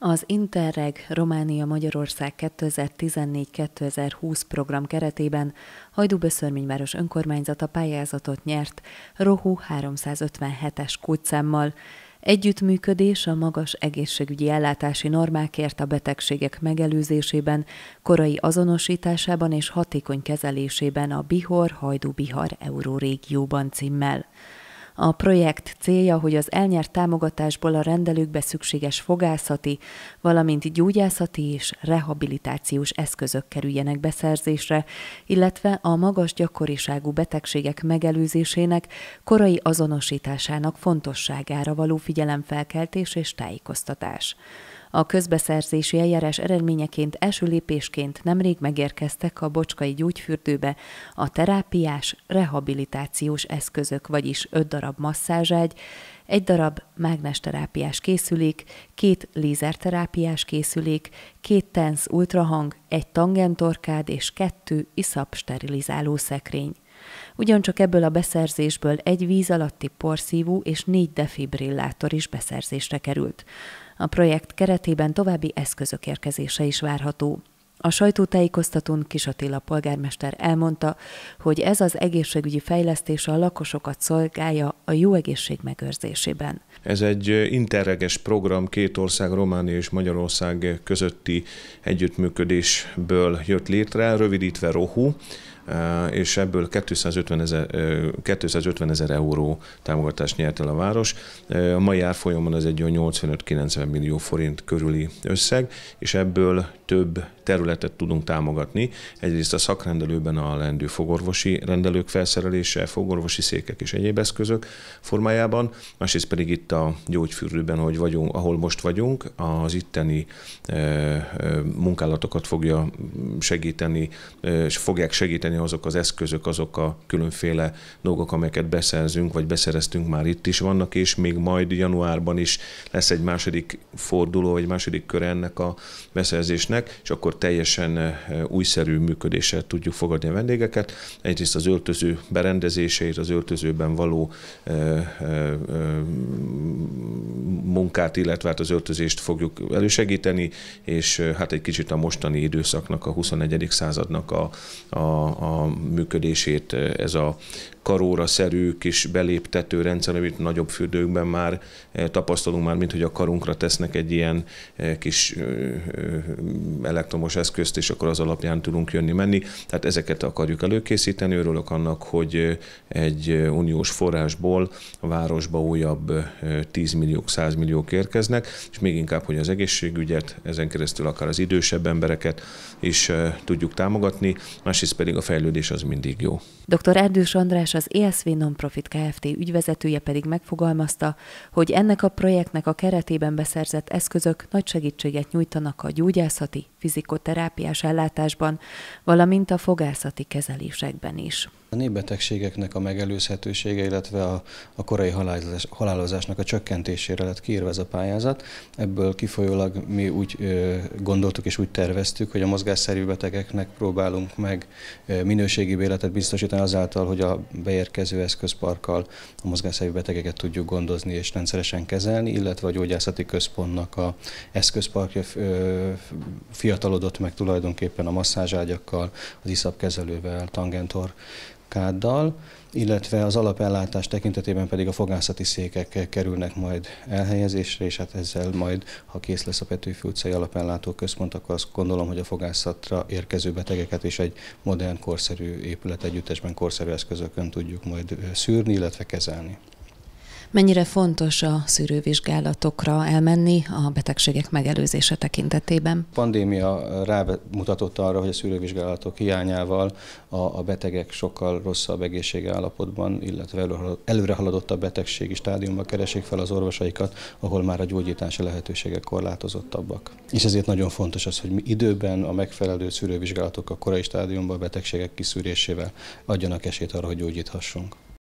Az Interreg Románia-Magyarország 2014-2020 program keretében Hajdúböszörményváros önkormányzata pályázatot nyert Rohu 357-es kutcámmal. Együttműködés a magas egészségügyi ellátási normákért a betegségek megelőzésében, korai azonosításában és hatékony kezelésében a Bihor-Hajdú-Bihar Eurórégióban címmel. A projekt célja, hogy az elnyert támogatásból a rendelőkbe szükséges fogászati, valamint gyógyászati és rehabilitációs eszközök kerüljenek beszerzésre, illetve a magas gyakoriságú betegségek megelőzésének, korai azonosításának fontosságára való figyelemfelkeltés és tájékoztatás. A közbeszerzési eljárás eredményeként első lépésként nemrég megérkeztek a Bocskai gyógyfürdőbe a terápiás, rehabilitációs eszközök, vagyis öt darab masszázságy, egy darab mágnesterápiás készülék, két lézerterápiás készülék, két tensz ultrahang, egy tangentorkád és kettő iszap sterilizáló szekrény. Ugyancsak ebből a beszerzésből egy víz alatti porszívó és négy defibrillátor is beszerzésre került. A projekt keretében további eszközök érkezése is várható. A sajtótájékoztatón Kis Attila polgármester elmondta, hogy ez az egészségügyi fejlesztés a lakosokat szolgálja a jó egészség megőrzésében. Ez egy interreges program két ország, Románia és Magyarország közötti együttműködésből jött létre, rövidítve ROHU. Eh, és ebből 250 ezer, 250 eh, ezer euró támogatást nyert el a város. Eh, a mai árfolyamon ez egy olyan 85-90 millió forint körüli összeg, és ebből több területet tudunk támogatni. Egyrészt a szakrendelőben a lendő fogorvosi rendelők felszerelése, fogorvosi székek és egyéb eszközök formájában, másrészt pedig itt a gyógyfürdőben, hogy vagyunk, ahol most vagyunk, az itteni e, munkálatokat fogja segíteni, e, fogják segíteni azok az eszközök, azok a különféle dolgok, amelyeket beszerzünk, vagy beszereztünk már itt is vannak, és még majd januárban is lesz egy második forduló, vagy második kör ennek a beszerzésnek, és akkor teljesen eh, újszerű működéssel tudjuk fogadni a vendégeket. Egyrészt az öltöző berendezéseit, az öltözőben való ö, eh, ö, eh, munkát, illetve hát az öltözést fogjuk elősegíteni, és hát egy kicsit a mostani időszaknak, a 21. századnak a, a, a a működését ez a karóra-szerű kis beléptető rendszer, amit nagyobb fürdőkben már eh, tapasztalunk már, mint hogy a karunkra tesznek egy ilyen eh, kis eh, elektromos eszközt, és akkor az alapján tudunk jönni-menni. Tehát ezeket akarjuk előkészíteni. Örülök annak, hogy egy uniós forrásból a városba újabb 10 milliók, 100 milliók érkeznek, és még inkább, hogy az egészségügyet, ezen keresztül akár az idősebb embereket is tudjuk támogatni, másrészt pedig a fejlődés az mindig jó. Dr. Erdős András az ESV Nonprofit Kft. ügyvezetője pedig megfogalmazta, hogy ennek a projektnek a keretében beszerzett eszközök nagy segítséget nyújtanak a gyógyászati, fizikoterápiás ellátásban, valamint a fogászati kezelésekben is. A népbetegségeknek a megelőzhetősége, illetve a, a korai halálozás, halálozásnak a csökkentésére lett kiírva ez a pályázat. Ebből kifolyólag mi úgy ö, gondoltuk és úgy terveztük, hogy a mozgásszerű betegeknek próbálunk meg ö, minőségi életet biztosítani azáltal, hogy a beérkező eszközparkkal a mozgásszerű betegeket tudjuk gondozni és rendszeresen kezelni, illetve a gyógyászati központnak a eszközparkja ö, fiatalodott meg tulajdonképpen a masszázságyakkal, az iszapkezelővel, tangentor káddal, illetve az alapellátás tekintetében pedig a fogászati székek kerülnek majd elhelyezésre, és hát ezzel majd, ha kész lesz a Petőfi utcai alapellátó központ, akkor azt gondolom, hogy a fogászatra érkező betegeket is egy modern, korszerű épület együttesben korszerű eszközökön tudjuk majd szűrni, illetve kezelni. Mennyire fontos a szűrővizsgálatokra elmenni a betegségek megelőzése tekintetében? A pandémia rámutatott arra, hogy a szűrővizsgálatok hiányával a, a betegek sokkal rosszabb egészségi állapotban, illetve a betegségi stádiumban keresik fel az orvosaikat, ahol már a gyógyítási lehetőségek korlátozottabbak. És ezért nagyon fontos az, hogy mi időben a megfelelő szűrővizsgálatok a korai stádiumban a betegségek kiszűrésével adjanak esélyt arra, hogy gyógyíthassunk.